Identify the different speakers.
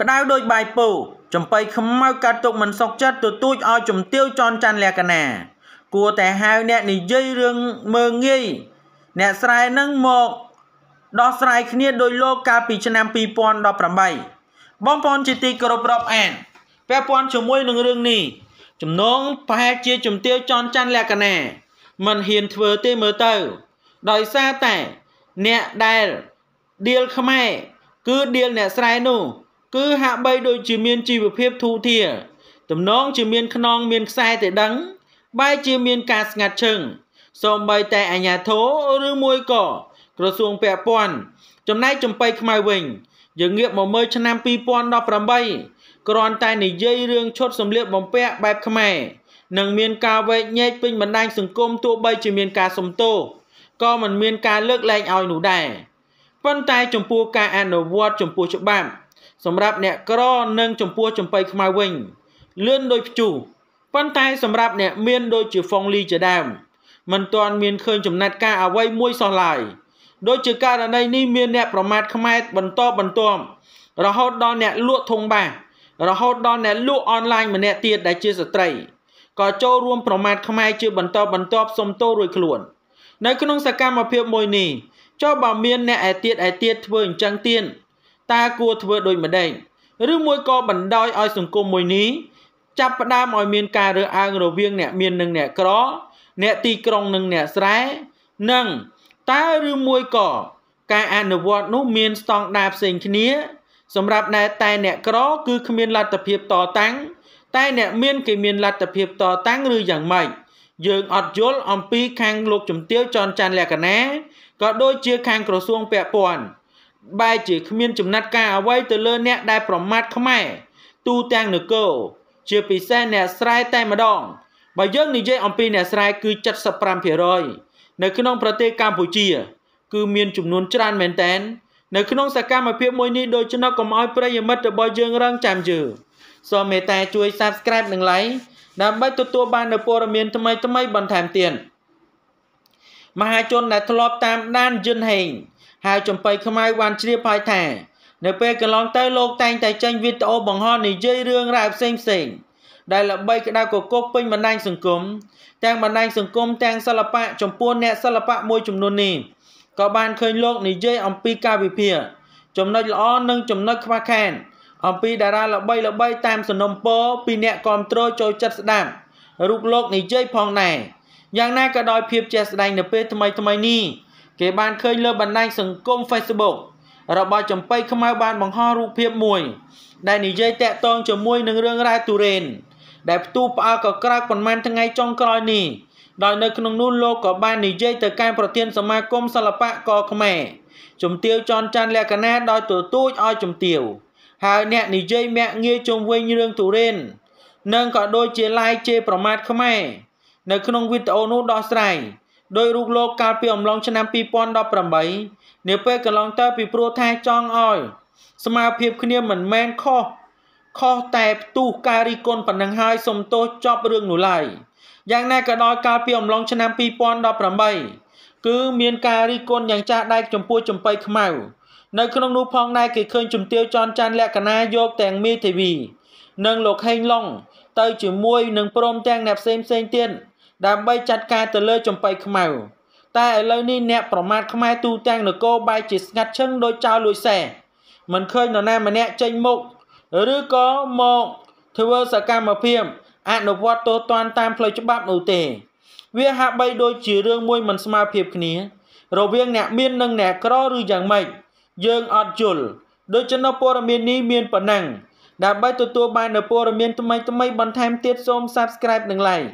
Speaker 1: ក្តៅដោយបាយពោចំបៃខ្មៅកាត់ទុកមិនសុខចិត្តទទូចឲ្យជំទាវចន់ច័ន្ទលក្ខណាគួរតែហៅអ្នកនិយាយរឿងមើងងាយអ្នកស្រែនឹងមកដោះស្រាយគ្នា ដោយលោកកាលពីឆ្នាំ2018បងប្អូនជាទីគោរពរាប់អានពាក់ព័ន្ធជាមួយនឹងរឿងនេះចំណងប្រហែលជាជំទាវចន់ច័ន្ទលក្ខណា មិនហ៊ានធ្វើទេមើលទៅដោយសារតែអ្នកដែលដៀលខ្មែរគឺដៀលអ្នកស្រែនោះគឺហាក់បីដូចជាមានជីវភាពធូរធារទំនងជាមានខ្នងមានខ្សែតែដឹងបែរជាមានការស្ងាត់ឈឹងសូម្បីតែអាញាធរឬមួយក៏ក្រសួងពាក់ព័ន្ធចំណែកចំបៃខ្មៅវិញ យើងងាកមកមើលឆ្នាំ2018គ្រាន់តែនិយាយរឿងឈុតសម្លៀកបំពាក់បែបខ្មែរនឹងមានការវែកញែកពេញបណ្ដាញសង្គមទោះបីជាមានការសំទោសក៏មិនមានការលើកលែងឲ្យនោះដែរប៉ុន្តែចំពោះការអនុវត្ត ចំពោះច្បាប់សម្រាប់អ្នកក្រនិងចំពោះចំបៃខ្មៅវិញលឿនដោយព្យុះប៉ុន្តែ សម្រាប់អ្នកមានដូចជាហ្វុងលីជាដើមមិនទាន់មាន ឃើញចំណាត់ការអ្វីមួយសោះឡើយដូចជាករណីនេះមានអ្នកប្រមាថខ្មែតបន្តបន្ទាប់រហូតដល់អ្នកលក់ធុងបាសរហូតដល់អ្នកលក់អនឡាញម្នាក់ទៀតដែលជាស្ត្រីក៏ចូលរួម ប្រមាថខ្មែរជាបន្តបន្ទាប់សុំទោសរួចខ្លួន នៅក្នុងសកម្មភាពមួយនេះចុះបើមានអ្នកឯទៀតឯទៀតធ្វើអញ្ចឹងទៀតតើគួរធ្វើដូចម្ដេចឬមួយក៏បណ្ដោយឲ្យសង្គមមួយនេះចាប់ផ្ដើមឲ្យមានការរើសអើងរវាងអ្នកមាននិងអ្នកក្រអ្នកទីក្រុងនិងអ្នកស្រែនិងតើឬមួយក៏ការអនុវត្តនោះមានស្តង់ដារផ្សេងគ្នា សម្រាប់ណែតែអ្នកក្រ គឺគ្មានលទ្ធភាពតតាំងតែអ្នកមានគេមានលទ្ធភាពតតាំងឬយ៉ាងម៉េចយើងអត់យល់អំពីខាងលោកជំទាវចនច័ន្ទលក្ខណាក៏ដូចជាខាងក្រសួងពាក់ព័ន្ធបែរជាគ្មានចំណាត់ការអ្វីទៅលើអ្នកដែលប្រមាថខ្មែរទូទាំងនគរជាពិសេសអ្នកស្រែតែម្ដងបើយើងនិយាយអំពីអ្នកស្រែគឺ75%នៅក្នុងប្រទេសកម្ពុជា គឺមានចំនួនច្រើនមែនតែននៅក្នុងសកម្មភាពមួយនេះដូច្នោះកុំឲ្យប្រិយមិត្តរបស់យើងរងចាំយឺសូមមេត្តាជួយ Subscribe និង Like ដើម្បីទទួលបាននូវព័ត៌មាន ថ្មីៗបន្ថែមទៀតមហាជនដែលធ្លាប់តាមដានយិនហេងហើយចំបៃខ្មៅបានជ្រាបហើយថានៅពេលកន្លងទៅលោកតែងតែចេញវីដេអូបង្ហោះនិយាយរឿងរ៉ាវផ្សេងផ្សេង ដែលល្បីក្តៅកកុកពេញបណ្ដាញសង្គមទាំងបណ្ដាញសង្គមទាំងសិល្បៈចំពោះអ្នកសិល្បៈមួយចំនួននេះក៏បានឃើញលោកនិយាយអំពីការវិភាគចំណុចល្អនិងចំណុចខ្វះខាតអំពីតារាល្បីល្បីតាមសនំព ពីអ្នកគ្រប់គ្រងចូលចិត្តស្ដាប់រូបលោកនិយាយផងដែរយ៉ាងណាក៏ដោយភាពជាក់ស្ដែងនៅពេលថ្មីថ្មីនេះគេបានឃើញលើបណ្ដាញសង្គម Facebook របស់ចំបៃខ្មៅបានបង្ហោះរូបភាពមួយ ដែលនិយាយតាក់ទងជាមួយនឹងរឿងរ៉ាវទូរ៉េន ដែលផ្ទុះផ្អើលក៏ក្រោកប៉ុន្មានថ្ងៃចុងក្រោយនេះដោយនៅក្នុងនោះលោកក៏បាននិយាយទៅកាន់ប្រធាន សមាគមសិល្បករខ្មែរជំទាវចនច័ន្ទលក្ខណា ដោយទទូចឲ្យជំទាវហើយអ្នកនិយាយមាក់ងាយជុំវិញរឿងទូរ៉េននិងក៏ដូចជាឡាយជេរប្រមាថខ្មែរនៅក្នុងវីដេអូនោះដោះស្រាយដោយរូបលោកកាលពីអំឡុងឆ្នាំ2018នាពេលកន្លងទៅពីព្រោះថាចង់ឲ្យសមាភិបគ្នាមិនមែនខុសខុសតែផ្ទុះការរីគុណប៉ុណ្ណឹងហើយសំទោសចប់រឿងនោះឡើយយ៉ាងណាក៏ដោយកាលពីអំឡុងឆ្នាំ2018គឺមានការរីគុណយ៉ាងចាស់ដែកចំពោះចំបៃខ្មៅ នៅក្នុងនោះផងដែរគេឃើញជំទាវចនច័ន្ទលក្ខណាយកទាំងមីធីវី និងលោកហេងឡុងទៅជាមួយនឹងព្រមទាំងអ្នកផ្សេងផ្សេងទៀតដើម្បីចាត់ការទៅលើចំបៃខ្មៅតែឥឡូវនេះអ្នកប្រមាថខ្មែរទូទាំងនគរបែរជាស្ងាត់ឈឹងដោយចៅលួយសែមិនឃើញនរណាម្នាក់ចេញមុខឬក៏មកធ្វើសកម្មភាពអនុវត្តទោសទណ្ឌតាមផ្លូវច្បាប់នោះទេ វាហាក់បីដូចជារឿងមួយមិនស្មើភាពគ្នារវាងអ្នកមាននិងអ្នកក្រឬយ៉ាងម៉េចយើងអត់យល់ដូច្នេះព័ត៌មាននេះមានប៉ុណ្ណឹងដើម្បីទទួលបាននូវព័ត៌មានថ្មីៗបន្ថែមទៀតសូម Subscribe និង Like